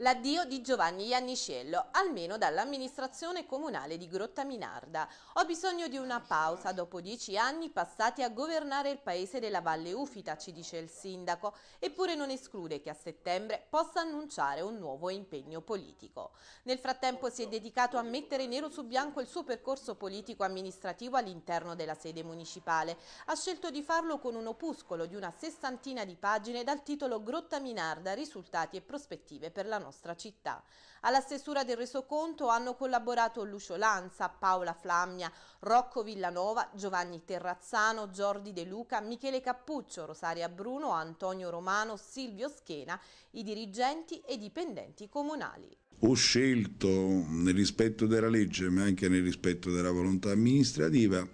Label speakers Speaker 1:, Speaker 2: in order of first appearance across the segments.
Speaker 1: L'addio di Giovanni Iannicello, almeno dall'amministrazione comunale di Grotta Minarda. Ho bisogno di una pausa dopo dieci anni passati a governare il paese della Valle Ufita, ci dice il sindaco, eppure non esclude che a settembre possa annunciare un nuovo impegno politico. Nel frattempo si è dedicato a mettere nero su bianco il suo percorso politico-amministrativo all'interno della sede municipale. Ha scelto di farlo con un opuscolo di una sessantina di pagine dal titolo Grotta Minarda, risultati e prospettive per la nostra nostra città. Alla stesura del resoconto hanno collaborato Lucio Lanza, Paola Flammia, Rocco Villanova, Giovanni Terrazzano, Giordi De Luca, Michele Cappuccio, Rosaria Bruno, Antonio Romano, Silvio Schena, i dirigenti e i dipendenti comunali.
Speaker 2: Ho scelto, nel rispetto della legge ma anche nel rispetto della volontà amministrativa,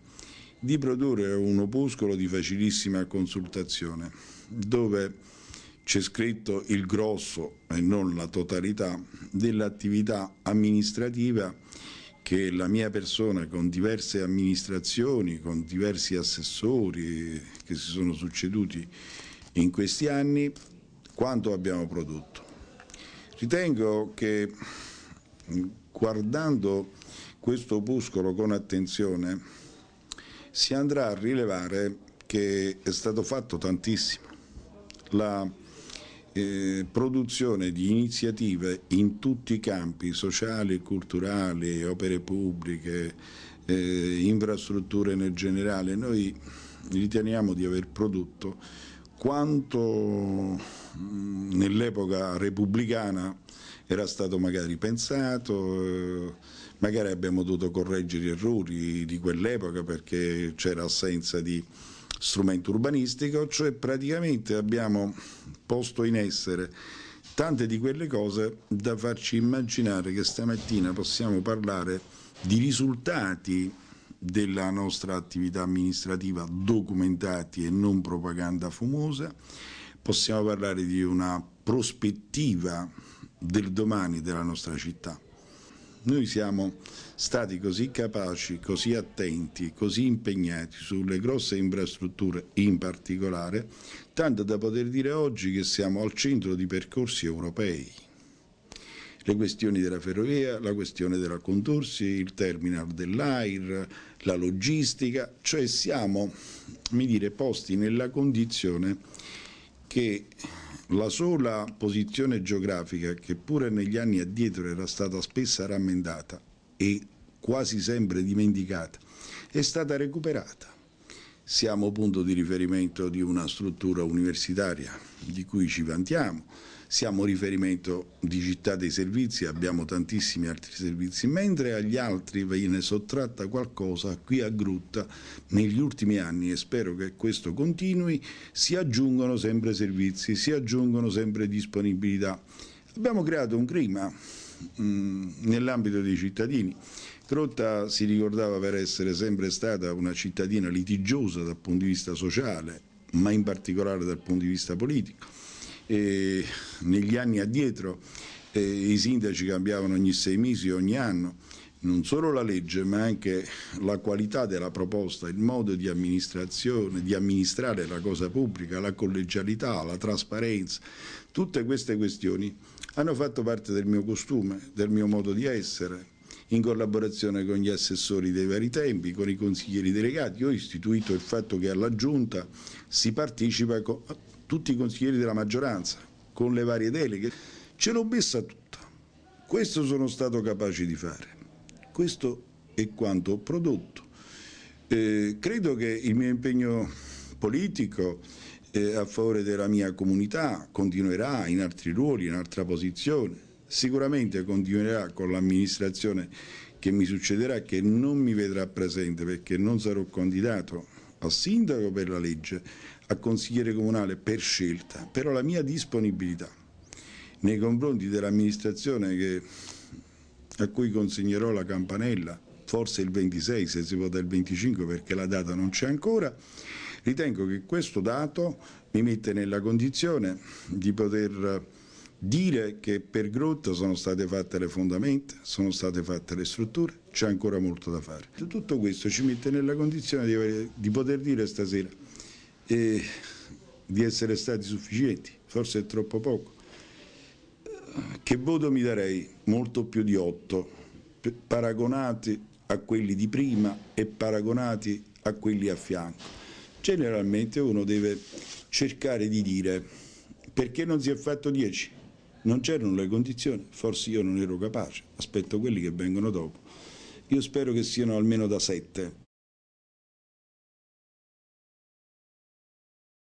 Speaker 2: di produrre un opuscolo di facilissima consultazione dove c'è scritto il grosso e non la totalità dell'attività amministrativa che la mia persona con diverse amministrazioni, con diversi assessori che si sono succeduti in questi anni, quanto abbiamo prodotto. Ritengo che guardando questo opuscolo con attenzione si andrà a rilevare che è stato fatto tantissimo. La eh, produzione di iniziative in tutti i campi sociali, e culturali, opere pubbliche, eh, infrastrutture nel generale. Noi riteniamo di aver prodotto quanto mm, nell'epoca repubblicana era stato magari pensato, eh, magari abbiamo dovuto correggere errori di quell'epoca perché c'era assenza di strumento urbanistico, cioè praticamente abbiamo posto in essere tante di quelle cose da farci immaginare che stamattina possiamo parlare di risultati della nostra attività amministrativa documentati e non propaganda fumosa, possiamo parlare di una prospettiva del domani della nostra città. Noi siamo stati così capaci, così attenti, così impegnati sulle grosse infrastrutture in particolare, tanto da poter dire oggi che siamo al centro di percorsi europei. Le questioni della ferrovia, la questione della Contorsi, il terminal dell'AIR, la logistica, cioè siamo, mi dire, posti nella condizione che la sola posizione geografica, che pure negli anni addietro era stata spesso rammendata e quasi sempre dimenticata, è stata recuperata siamo punto di riferimento di una struttura universitaria di cui ci vantiamo, siamo riferimento di città dei servizi, abbiamo tantissimi altri servizi, mentre agli altri viene sottratta qualcosa qui a Grutta negli ultimi anni e spero che questo continui, si aggiungono sempre servizi, si aggiungono sempre disponibilità. Abbiamo creato un clima mm, nell'ambito dei cittadini Crotta si ricordava per essere sempre stata una cittadina litigiosa dal punto di vista sociale, ma in particolare dal punto di vista politico. E negli anni addietro eh, i sindaci cambiavano ogni sei mesi, ogni anno, non solo la legge ma anche la qualità della proposta, il modo di amministrazione, di amministrare la cosa pubblica, la collegialità, la trasparenza, tutte queste questioni hanno fatto parte del mio costume, del mio modo di essere, in collaborazione con gli assessori dei vari tempi, con i consiglieri delegati. Io ho istituito il fatto che alla Giunta si partecipa con tutti i consiglieri della maggioranza, con le varie deleghe. Ce l'ho messa tutta. Questo sono stato capace di fare. Questo è quanto ho prodotto. Eh, credo che il mio impegno politico eh, a favore della mia comunità continuerà in altri ruoli, in altra posizione sicuramente continuerà con l'amministrazione che mi succederà, che non mi vedrà presente perché non sarò candidato a sindaco per la legge, a consigliere comunale per scelta, però la mia disponibilità nei confronti dell'amministrazione a cui consegnerò la campanella, forse il 26 se si vota il 25 perché la data non c'è ancora, ritengo che questo dato mi mette nella condizione di poter Dire che per Grotta sono state fatte le fondamenta, sono state fatte le strutture, c'è ancora molto da fare. Tutto questo ci mette nella condizione di, avere, di poter dire stasera eh, di essere stati sufficienti, forse è troppo poco. Che voto mi darei? Molto più di 8, paragonati a quelli di prima e paragonati a quelli a fianco. Generalmente uno deve cercare di dire perché non si è fatto 10? non c'erano le condizioni, forse io non ero capace, aspetto quelli che vengono dopo. Io spero che siano almeno da sette,